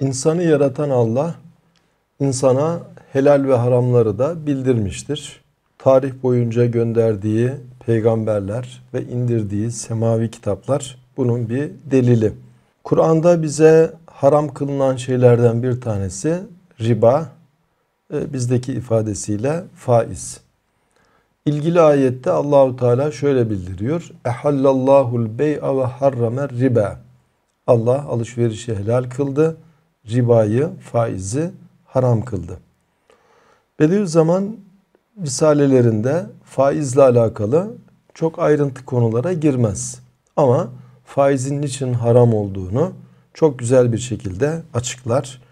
İnsanı yaratan Allah insana helal ve haramları da bildirmiştir. Tarih boyunca gönderdiği peygamberler ve indirdiği semavi kitaplar bunun bir delili. Kur'an'da bize haram kılınan şeylerden bir tanesi riba, e, bizdeki ifadesiyle faiz. İlgili ayette Allahu Teala şöyle bildiriyor. Ehallallahul bey'a ve harramer riba. Allah alışverişi helal kıldı ribayı, faizi haram kıldı. Bediüzzaman risalelerinde faizle alakalı çok ayrıntı konulara girmez. Ama faizin niçin haram olduğunu çok güzel bir şekilde açıklar.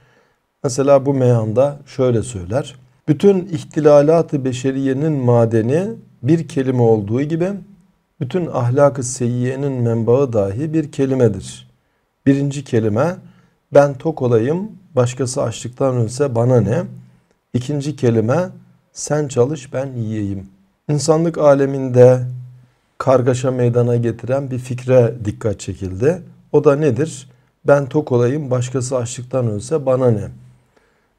Mesela bu meyanda şöyle söyler. Bütün ihtilalat-ı beşeriyenin madeni bir kelime olduğu gibi bütün ahlak-ı seyyiyenin menbaı dahi bir kelimedir. Birinci kelime ben tok olayım başkası açlıktan ölse bana ne? İkinci kelime sen çalış ben yiyeyim. İnsanlık aleminde kargaşa meydana getiren bir fikre dikkat çekildi. O da nedir? Ben tok olayım başkası açlıktan ölse bana ne?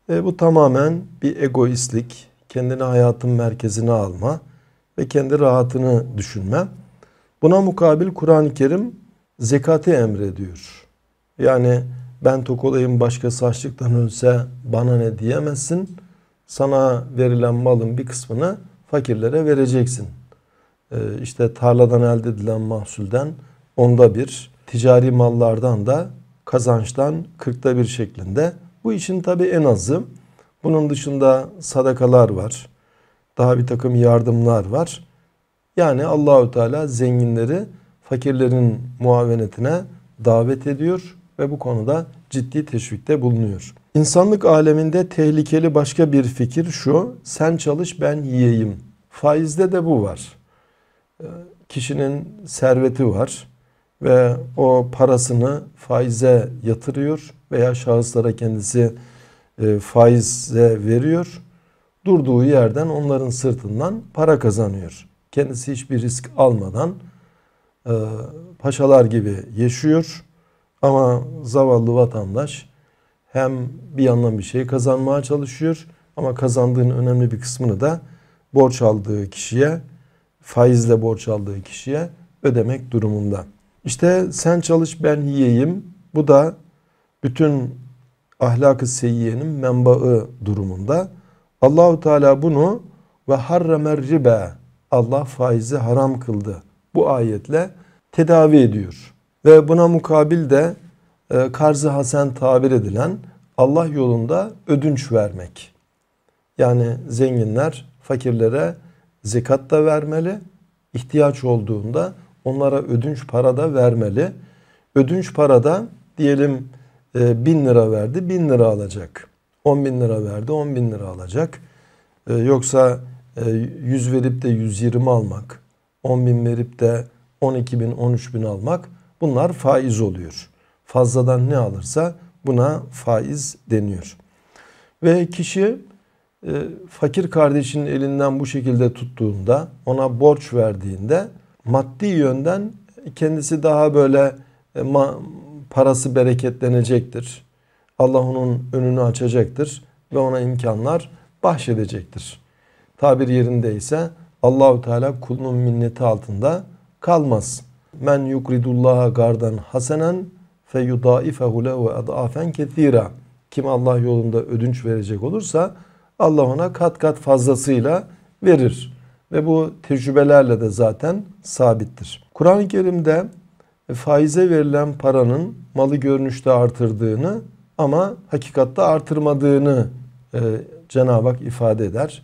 E, bu tamamen bir egoistlik, kendini hayatın merkezine alma ve kendi rahatını düşünme. Buna mukabil Kur'an-ı Kerim zekati emrediyor. Yani ben tok olayım başkası açlıktan ölse bana ne diyemezsin. Sana verilen malın bir kısmını fakirlere vereceksin. Ee, işte tarladan elde edilen mahsulden onda bir, ticari mallardan da kazançtan kırkta bir şeklinde. Bu işin tabi en azı. Bunun dışında sadakalar var. Daha bir takım yardımlar var. Yani Allahü Teala zenginleri fakirlerin muavenetine davet ediyor ve bu konuda ciddi teşvikte bulunuyor. İnsanlık aleminde tehlikeli başka bir fikir şu, sen çalış ben yiyeyim. Faizde de bu var. Ee, kişinin serveti var ve o parasını faize yatırıyor veya şahıslara kendisi e, faize veriyor. Durduğu yerden onların sırtından para kazanıyor. Kendisi hiçbir risk almadan e, paşalar gibi yaşıyor ama zavallı vatandaş hem bir yandan bir şey kazanmaya çalışıyor ama kazandığının önemli bir kısmını da borç aldığı kişiye, faizle borç aldığı kişiye ödemek durumunda. İşte sen çalış ben yiyeyim bu da bütün ahlakı seyyiyenin menbaı durumunda. Allahu Teala bunu ve harramer ribe Allah faizi haram kıldı. Bu ayetle tedavi ediyor. Ve buna mukabil de e, karz hasen tabir edilen Allah yolunda ödünç vermek. Yani zenginler fakirlere zekat da vermeli, ihtiyaç olduğunda onlara ödünç para da vermeli. Ödünç para da diyelim e, bin lira verdi, bin lira alacak. On bin lira verdi, on bin lira alacak. E, yoksa e, 100 verip de yüz yirmi almak, on bin verip de on iki bin, on üç bin almak Bunlar faiz oluyor. Fazladan ne alırsa buna faiz deniyor. Ve kişi e, fakir kardeşinin elinden bu şekilde tuttuğunda, ona borç verdiğinde maddi yönden kendisi daha böyle e, ma, parası bereketlenecektir. Allah onun önünü açacaktır ve ona imkanlar bahşedecektir. Tabir yerinde ise Allahu Teala kulunun minneti altında kalmaz men yukridullaha gardan hasenen fe yudâifehu le ve adâfen kethîrâ. Kim Allah yolunda ödünç verecek olursa Allah ona kat kat fazlasıyla verir. Ve bu tecrübelerle de zaten sabittir. Kur'an-ı Kerim'de e, faize verilen paranın malı görünüşte artırdığını ama hakikatte artırmadığını e, Cenab-ı Hak ifade eder.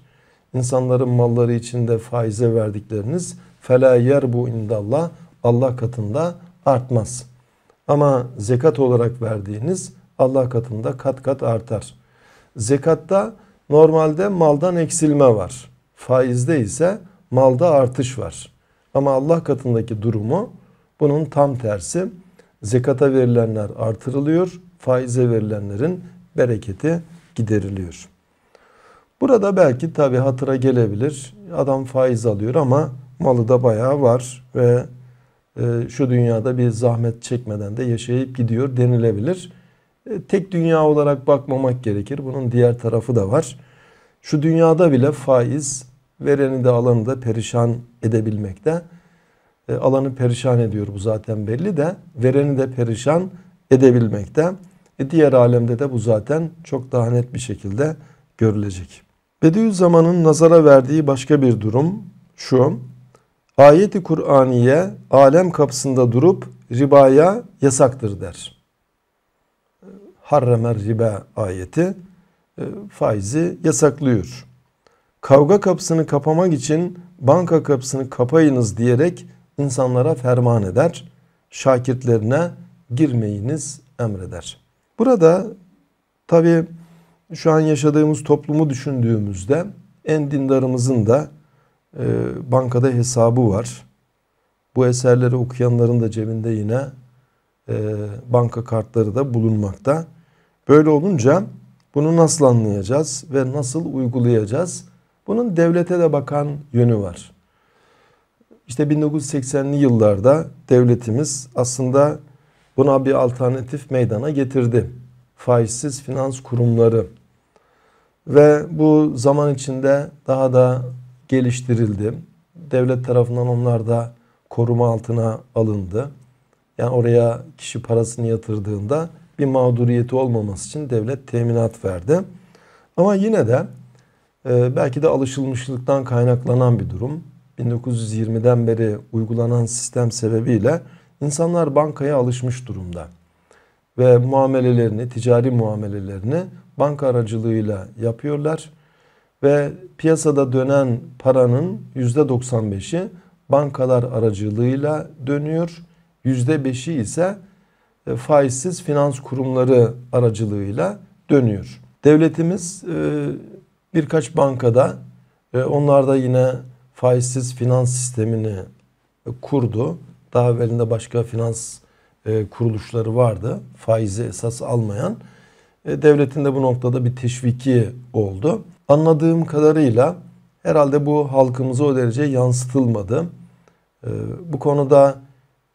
İnsanların malları içinde faize verdikleriniz fela yer bu indallah Allah katında artmaz. Ama zekat olarak verdiğiniz Allah katında kat kat artar. Zekatta normalde maldan eksilme var. Faizde ise malda artış var. Ama Allah katındaki durumu bunun tam tersi. Zekata verilenler artırılıyor, faize verilenlerin bereketi gideriliyor. Burada belki tabi hatıra gelebilir. Adam faiz alıyor ama malı da bayağı var ve ee, şu dünyada bir zahmet çekmeden de yaşayıp gidiyor denilebilir. Ee, tek dünya olarak bakmamak gerekir. Bunun diğer tarafı da var. Şu dünyada bile faiz vereni de alanı da perişan edebilmekte. Ee, alanı perişan ediyor bu zaten belli de vereni de perişan edebilmekte. diğer alemde de bu zaten çok daha net bir şekilde görülecek. Bediüzzaman'ın nazara verdiği başka bir durum şu ayeti Kur'aniye alem kapısında durup ribaya yasaktır der. Harremer riba ayeti e, faizi yasaklıyor. Kavga kapısını kapamak için banka kapısını kapayınız diyerek insanlara ferman eder. Şakirtlerine girmeyiniz emreder. Burada tabi şu an yaşadığımız toplumu düşündüğümüzde en dindarımızın da e, bankada hesabı var. Bu eserleri okuyanların da cebinde yine e, banka kartları da bulunmakta. Böyle olunca bunu nasıl anlayacağız ve nasıl uygulayacağız? Bunun devlete de bakan yönü var. İşte 1980'li yıllarda devletimiz aslında buna bir alternatif meydana getirdi. Faizsiz finans kurumları. Ve bu zaman içinde daha da geliştirildi. Devlet tarafından onlar da koruma altına alındı. Yani oraya kişi parasını yatırdığında bir mağduriyeti olmaması için devlet teminat verdi. Ama yine de e, belki de alışılmışlıktan kaynaklanan bir durum. 1920'den beri uygulanan sistem sebebiyle insanlar bankaya alışmış durumda. Ve muamelelerini, ticari muamelelerini banka aracılığıyla yapıyorlar ve piyasada dönen paranın %95'i bankalar aracılığıyla dönüyor. %5'i ise e, faizsiz finans kurumları aracılığıyla dönüyor. Devletimiz e, birkaç bankada e, onlar da yine faizsiz finans sistemini kurdu. Daha evvelinde başka finans kuruluşları vardı. Faizi esas almayan. Devletin de bu noktada bir teşviki oldu. Anladığım kadarıyla herhalde bu halkımıza o derece yansıtılmadı. Ee, bu konuda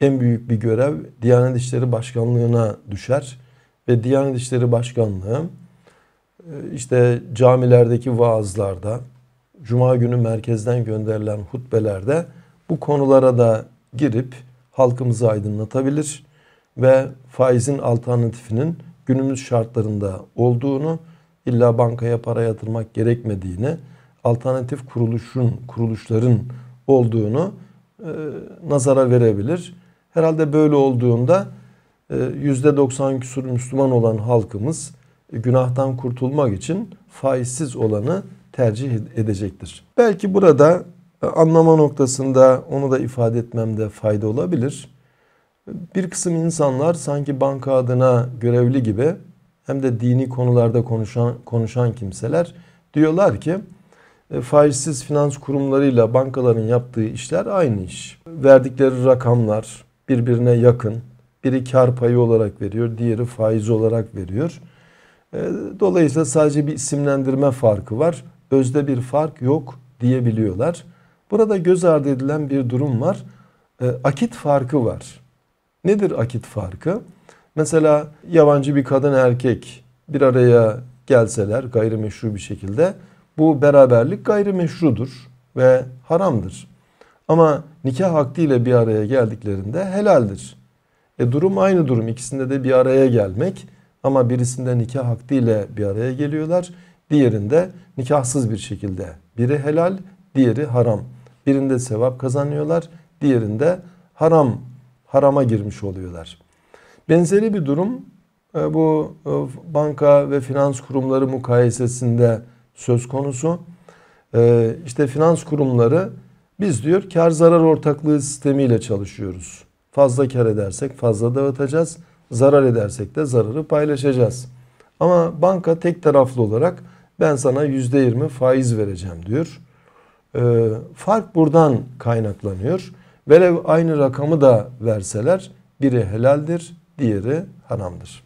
en büyük bir görev Diyanet İşleri Başkanlığı'na düşer. Ve Diyanet İşleri Başkanlığı e, işte camilerdeki vaazlarda, Cuma günü merkezden gönderilen hutbelerde bu konulara da girip halkımızı aydınlatabilir ve faizin alternatifinin günümüz şartlarında olduğunu illa bankaya para yatırmak gerekmediğini, alternatif kuruluşun kuruluşların olduğunu e, nazara verebilir. Herhalde böyle olduğunda e, %90 küsur Müslüman olan halkımız e, günahtan kurtulmak için faizsiz olanı tercih edecektir. Belki burada e, anlama noktasında onu da ifade etmemde fayda olabilir. E, bir kısım insanlar sanki banka adına görevli gibi hem de dini konularda konuşan, konuşan kimseler diyorlar ki e, faizsiz finans kurumlarıyla bankaların yaptığı işler aynı iş. Verdikleri rakamlar birbirine yakın. Biri kar payı olarak veriyor, diğeri faiz olarak veriyor. E, dolayısıyla sadece bir isimlendirme farkı var. Özde bir fark yok diyebiliyorlar. Burada göz ardı edilen bir durum var. E, akit farkı var. Nedir akit farkı? Mesela yabancı bir kadın erkek bir araya gelseler gayrimeşru bir şekilde bu beraberlik gayrimeşrudur ve haramdır. Ama nikah akdiyle bir araya geldiklerinde helaldir. E durum aynı durum ikisinde de bir araya gelmek ama birisinde nikah akdiyle bir araya geliyorlar. Diğerinde nikahsız bir şekilde biri helal diğeri haram. Birinde sevap kazanıyorlar diğerinde haram harama girmiş oluyorlar. Benzeri bir durum e, bu e, banka ve finans kurumları mukayesesinde söz konusu. E, işte finans kurumları biz diyor kar zarar ortaklığı sistemiyle çalışıyoruz. Fazla kar edersek fazla dağıtacağız. Zarar edersek de zararı paylaşacağız. Ama banka tek taraflı olarak ben sana %20 faiz vereceğim diyor. Fark buradan kaynaklanıyor. Velev aynı rakamı da verseler biri helaldir, diğeri hanamdır.